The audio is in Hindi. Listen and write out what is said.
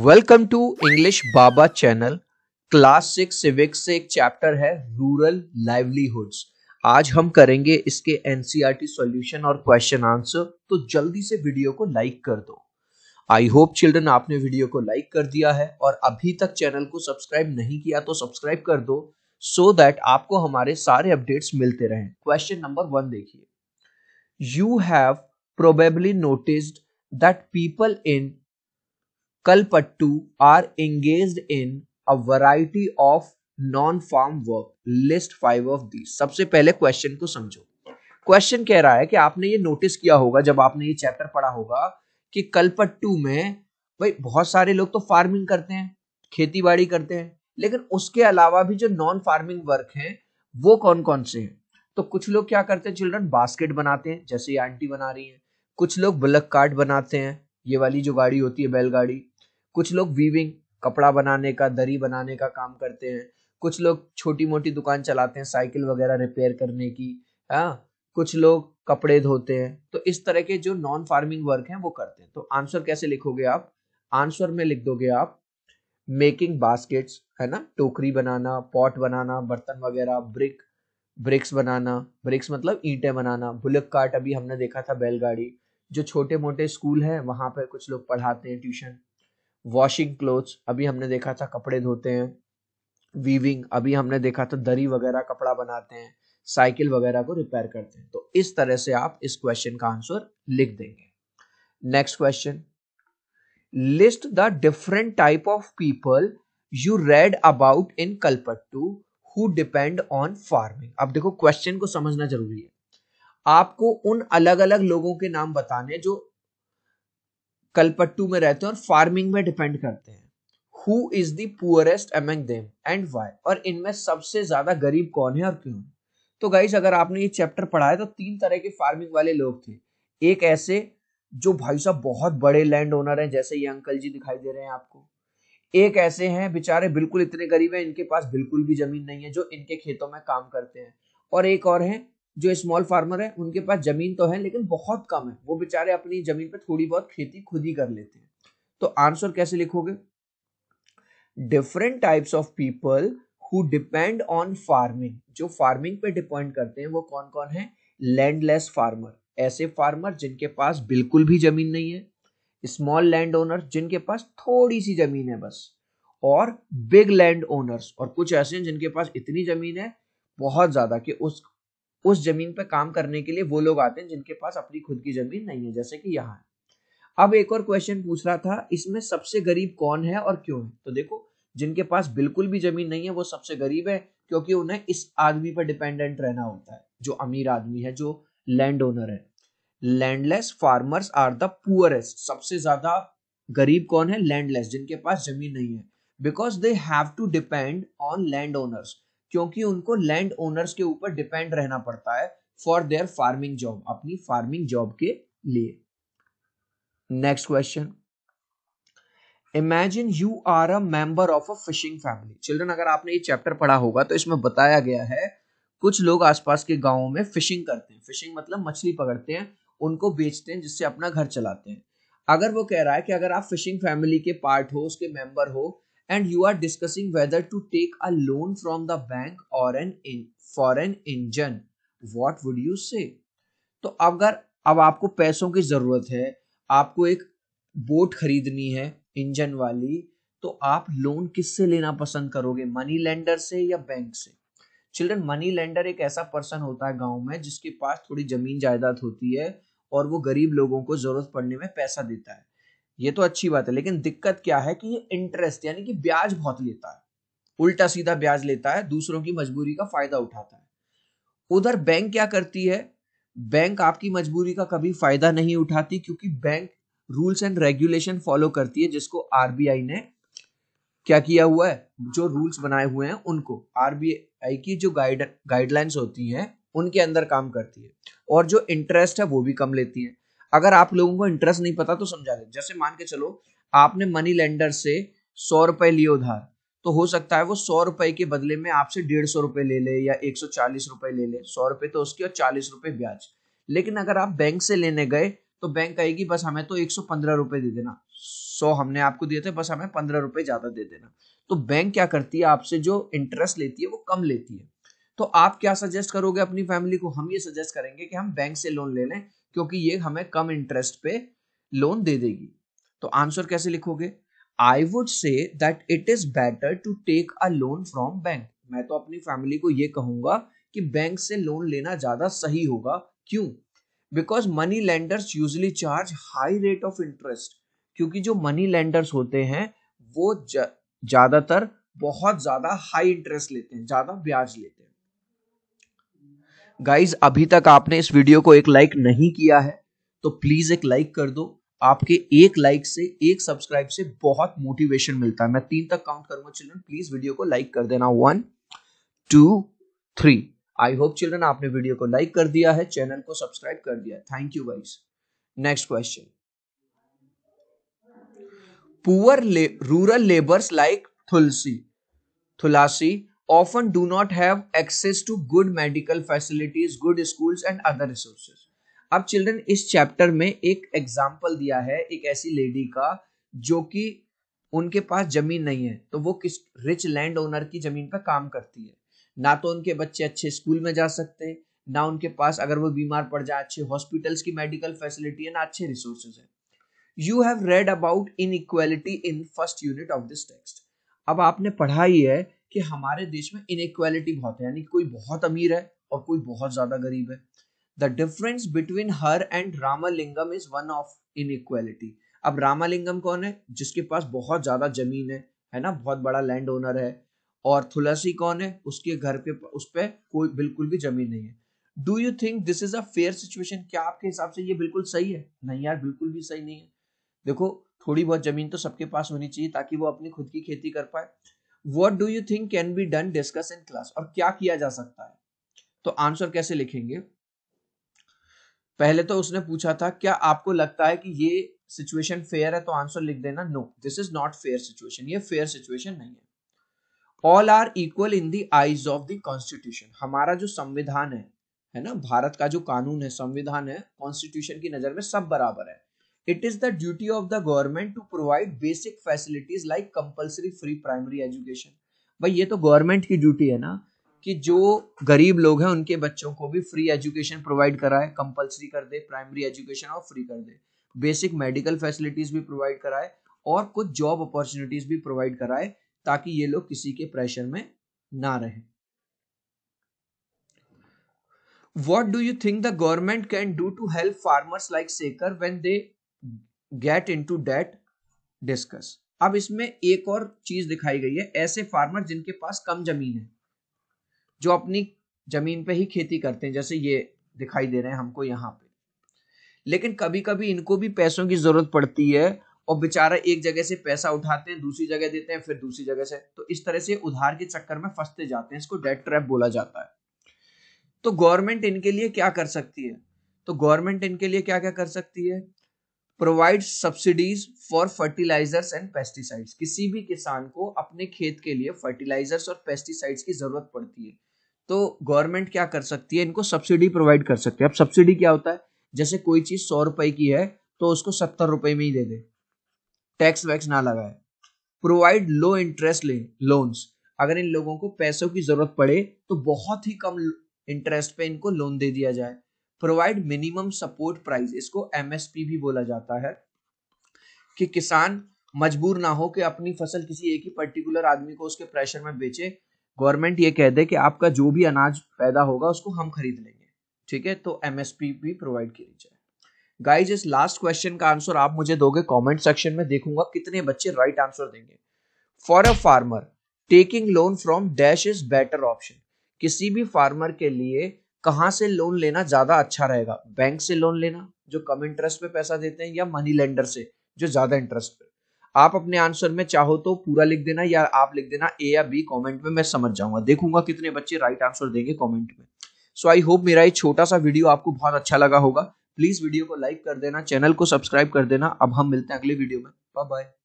welcome to English Baba channel class six civics से एक चैप्टर है रूरल लाइवलीहुड्स आज हम करेंगे इसके एनसीईआरटी सॉल्यूशन e और क्वेश्चन आंसर तो जल्दी से वीडियो को लाइक कर दो आई होप चिल्ड्रन आपने वीडियो को लाइक कर दिया है और अभी तक चैनल को सब्सक्राइब नहीं किया तो सब्सक्राइब कर दो सो so दैट आपको हमारे सारे अपडेट्स मिलते रहे क्वेश्चन नंबर वन देखिए you have probably notice that people in Kalpattu are engage in a variety of non farm work list five of these सबसे पहले क्वेश्चन को समझो क्वेश्चन कह रहा है कि आपने ये नोटिस किया होगा जब आपने ये चैप्टर पढ़ा होगा कि कलपट्टू में भाई बहुत सारे लोग तो फार्मिंग करते हैं खेती बाड़ी करते हैं लेकिन उसके अलावा भी जो नॉन फार्मिंग वर्क है वो कौन कौन से हैं तो कुछ लोग क्या करते हैं चिल्ड्रन बास्केट बनाते हैं जैसे ये आंटी बना रही है कुछ लोग ब्लक कार्ड बनाते हैं ये वाली जो गाड़ी होती है बैलगाड़ी कुछ लोग वीविंग कपड़ा बनाने का दरी बनाने का काम करते हैं कुछ लोग छोटी मोटी दुकान चलाते हैं साइकिल वगैरह रिपेयर करने की हाँ कुछ लोग कपड़े धोते हैं तो इस तरह के जो नॉन फार्मिंग वर्क हैं वो करते हैं तो आंसर कैसे लिखोगे आप आंसर में लिख दोगे आप मेकिंग बास्केट्स है ना टोकरी बनाना पॉट बनाना बर्तन वगैरह ब्रिक ब्रिक्स बनाना ब्रिक्स मतलब ईंटे बनाना बुलक कार्ट अभी हमने देखा था बैलगाड़ी जो छोटे मोटे स्कूल है वहां पर कुछ लोग पढ़ाते हैं ट्यूशन वॉशिंग क्लोथ्स अभी हमने देखा था कपड़े धोते हैं वीविंग अभी हमने देखा था दरी वगैरह कपड़ा बनाते हैं साइकिल वगैरह को रिपेयर करते हैं तो इस तरह से आप इस क्वेश्चन का आंसर लिख देंगे next question list the different type of people you read about in Kalpattu who depend on farming अब देखो क्वेश्चन को समझना जरूरी है आपको उन अलग अलग लोगों के नाम बताने जो कलपट्टू में रहते हैं और फार्मिंग में डिपेंड करते हैं who is the poorest among them and why और इनमें सबसे ज्यादा गरीब कौन है और क्यों तो गाइज अगर आपने ये चैप्टर पढ़ा है तो तीन तरह के फार्मिंग वाले लोग थे एक ऐसे जो भाई साहब बहुत बड़े लैंड ओनर हैं जैसे ये अंकल जी दिखाई दे रहे हैं आपको एक ऐसे हैं बेचारे बिल्कुल इतने गरीब हैं इनके पास बिल्कुल भी जमीन नहीं है जो इनके खेतों में काम करते हैं और एक और हैं जो स्मॉल फार्मर है उनके पास जमीन तो है लेकिन बहुत कम है वो बेचारे अपनी जमीन पर थोड़ी बहुत खेती खुद ही कर लेते हैं तो आंसर कैसे लिखोगे different types of people who depend on farming जो फार्मिंग पे डिपेंड करते हैं वो कौन कौन है लैंडलेस फार्मर ऐसे फार्मर जिनके पास बिल्कुल भी जमीन नहीं है स्मॉल लैंड ओनर जिनके पास थोड़ी सी जमीन है बस और बिग लैंड ओनर्स और कुछ ऐसे हैं जिनके पास इतनी जमीन है बहुत ज्यादा कि उस उस जमीन पर काम करने के लिए वो लोग आते हैं जिनके पास अपनी खुद की जमीन नहीं है जैसे कि यहाँ है अब एक और क्वेश्चन पूछ रहा था इसमें सबसे गरीब कौन है और क्यों है तो देखो जिनके पास बिल्कुल भी जमीन नहीं है वो सबसे गरीब है क्योंकि उन्हें इस आदमी पर डिपेंडेंट रहना होता है जो अमीर आदमी है जो लैंड ओनर है landless farmers are the poorest सबसे ज्यादा गरीब कौन है लैंडलेस जिनके पास जमीन नहीं है because they have to depend on land owners क्योंकि उनको लैंड ओनर्स के ऊपर डिपेंड रहना पड़ता है फॉर देयर फार्मिंग जॉब अपनी फार्मिंग जॉब के लिए next question imagine you are a member of a fishing family children अगर आपने ये चैप्टर पढ़ा होगा तो इसमें बताया गया है कुछ लोग आसपास के गांवों में फिशिंग करते हैं फिशिंग मतलब मछली पकड़ते हैं उनको बेचते हैं जिससे अपना घर चलाते हैं अगर वो कह रहा है कि अगर आप फिशिंग फैमिली के पार्ट हो उसके मेंबर हो and you are discussing whether to take a loan from the bank or an in for an engine what would you say तो अगर अब आपको पैसों की ज़रूरत है आपको एक बोट खरीदनी है इंजन वाली तो आप लोन किससे लेना पसंद करोगे मनी लेंडर से या बैंक से चिल्ड्रन मनी लेंडर एक ऐसा पर्सन होता है गांव में जिसके पास थोड़ी ज़मीन जायदाद होती है और वो गरीब लोगों को ज़रूरत पड़ने में पैसा देता है ये तो अच्छी बात है लेकिन दिक्कत क्या है कि ये इंटरेस्ट यानी कि ब्याज बहुत लेता है उल्टा सीधा ब्याज लेता है दूसरों की मजबूरी का फायदा उठाता है उधर बैंक क्या करती है बैंक आपकी मजबूरी का कभी फायदा नहीं उठाती क्योंकि bank rules and regulation follow करती है जिसको आरबीआई ने क्या किया हुआ है जो रूल्स बनाए हुए हैं उनको आरबीआई की जो गाइड गाइडलाइंस होती हैं उनके अंदर काम करती है और जो इंटरेस्ट है वो भी कम लेती है अगर आप लोगों को इंटरेस्ट नहीं पता तो समझा दे जैसे मान के चलो आपने मनी लेंडर से सौ रुपए लिए उधार तो हो सकता है वो सौ रुपए के बदले में आपसे डेढ़ सौ रुपए ले ले या एक सौ चालीस रुपए ले ले सौ रुपए तो उसके और चालीस रुपए ब्याज लेकिन अगर आप बैंक से लेने गए तो बैंक कहेगी बस हमें तो एक सौ पंद्रह रुपए दे देना सौ हमने आपको दिए थे बस हमें पंद्रह रुपए ज्यादा दे देना तो बैंक क्या करती है आपसे जो इंटरेस्ट लेती है वो कम लेती है तो आप क्या सजेस्ट करोगे अपनी फैमिली को हम ये सजेस्ट करेंगे कि हम बैंक से लोन ले लें क्योंकि ये हमें कम इंटरेस्ट पे लोन दे देगी तो आंसर कैसे लिखोगे I would say that it is better to take a loan from bank मैं तो अपनी फैमिली को ये कहूंगा कि बैंक से लोन लेना ज्यादा सही होगा क्यों because money lenders usually charge high rate of interest क्योंकि जो मनी लेंडर्स होते हैं वो ज्यादातर बहुत ज्यादा हाई इंटरेस्ट लेते हैं ज्यादा ब्याज लेते हैं गाइज अभी तक आपने इस वीडियो को एक लाइक नहीं किया है तो प्लीज एक लाइक कर दो आपके एक लाइक से एक सब्सक्राइब से बहुत मोटिवेशन मिलता है मैं तीन तक काउंट करूंगा चिल्ड्रन प्लीज वीडियो को लाइक कर देना one two three I hope children आपने वीडियो को लाइक कर दिया है चैनल को सब्सक्राइब कर दिया है thank you guys next question poor rural labours like Thulsi Thulasi often do not have access to good medical facilities good schools and other resources अब चिल्ड्रन इस चैप्टर में एक एग्जाम्पल दिया है एक ऐसी लेडी का जो कि उनके पास जमीन नहीं है तो वो किस रिच लैंड ओनर की जमीन पर काम करती है ना तो उनके बच्चे अच्छे स्कूल में जा सकते ना उनके पास अगर वो बीमार पड़ जाए अच्छे हॉस्पिटल्स की मेडिकल फैसिलिटी है ना अच्छे रिसोर्सेज है you have read about inequality in first unit of this text अब आपने पढ़ा ही है कि हमारे देश में इनक्वालिटी बहुत है यानी कोई बहुत अमीर है और कोई बहुत ज्यादा गरीब है the difference between her and Ramalingam is one of inequality अब रामालिंगम कौन है जिसके पास बहुत ज्यादा जमीन है है ना बहुत बड़ा लैंड ओनर है और थुलसी कौन है उसके घर पे उस पर कोई बिल्कुल भी जमीन नहीं है do you think this is a fair situation क्या आपके हिसाब से ये बिल्कुल सही है नहीं यार बिल्कुल भी सही नहीं है देखो थोड़ी बहुत जमीन तो सबके पास होनी चाहिए ताकि वो अपनी खुद की खेती कर पाए what do you think can be done discuss in class और क्या किया जा सकता है तो आंसर कैसे लिखेंगे पहले तो उसने पूछा था क्या आपको लगता है कि ये सिचुएशन फेयर है तो आंसर लिख देना no this is not fair situation ये फेयर सिचुएशन नहीं है all are equal in the eyes of the constitution हमारा जो संविधान है है ना भारत का जो कानून है संविधान है कॉन्स्टिट्यूशन की नजर में सब बराबर है it is the duty of the government to provide basic facilities like compulsory free primary education भाई ये तो गवर्नमेंट की ड्यूटी है ना कि जो गरीब लोग हैं उनके बच्चों को भी फ्री एजुकेशन प्रोवाइड कराए कंपल्सरी कर दे प्राइमरी एजुकेशन और फ्री कर दे बेसिक मेडिकल फैसिलिटीज भी प्रोवाइड कराए और कुछ जॉब अपॉर्चुनिटीज भी प्रोवाइड कराए ताकि ये लोग किसी के प्रेशर में ना रहे what do you think the government can do to help farmers like Sekar when they get into debt discuss अब इसमें एक और चीज दिखाई गई है ऐसे फार्मर जिनके पास कम जमीन है जो अपनी जमीन पे ही खेती करते हैं जैसे ये दिखाई दे रहे हैं हमको यहाँ पे लेकिन कभी कभी इनको भी पैसों की जरूरत पड़ती है और बेचारा एक जगह से पैसा उठाते हैं दूसरी जगह देते हैं फिर दूसरी जगह से तो इस तरह से उधार के चक्कर में फंसते जाते हैं इसको डेट ट्रैप बोला जाता है तो गवर्नमेंट इनके लिए क्या कर सकती है तो गवर्नमेंट इनके लिए क्या क्या कर सकती है provide subsidies for fertilisers and pesticides किसी भी किसान को अपने खेत के लिए फर्टिलाइजर्स और पेस्टिसाइड्स की जरूरत पड़ती है तो गवर्नमेंट क्या कर सकती है इनको सब्सिडी प्रोवाइड कर सकती है अब सब्सिडी क्या होता है जैसे कोई चीज सौ रुपए की है तो उसको सत्तर रुपए में ही दे दे टैक्स वैक्स ना लगाए प्रोवाइड लो इंटरेस्ट ले लोन्स अगर इन लोगों को पैसों की जरूरत पड़े तो बहुत ही कम इंटरेस्ट पे इनको लोन दे दिया जाए प्रोवाइड मिनिमम सपोर्ट प्राइस इसको एमएसपी भी बोला जाता है कि किसान मजबूर ना हो कि अपनी फसल किसी एक ही पर्टिकुलर आदमी को उसके प्रेशर में बेचे गवर्नमेंट ये कह दे कि आपका जो भी अनाज पैदा होगा उसको हम खरीद लेंगे ठीक है तो एमएसपी भी प्रोवाइड की जाए गाइज इस लास्ट क्वेश्चन का आंसर आप मुझे दोगे कमेंट सेक्शन में देखूंगा कितने बच्चे राइट right आंसर देंगे for a farmer taking loan from dash is better option किसी भी फार्मर के लिए कहाँ से लोन लेना ज़्यादा अच्छा रहेगा बैंक से लोन लेना जो कम इंटरेस्ट पे पैसा देते हैं या मनी लेंडर से जो ज़्यादा इंटरेस्ट पे आप अपने आंसर में चाहो तो पूरा लिख देना या आप लिख देना ए या बी कमेंट में मैं समझ जाऊंगा देखूंगा कितने बच्चे राइट आंसर देंगे कमेंट में सो आई होप मेरा ये छोटा सा वीडियो आपको बहुत अच्छा लगा होगा प्लीज वीडियो को लाइक कर देना चैनल को सब्सक्राइब कर देना अब हम मिलते हैं अगले वीडियो में बाय बाय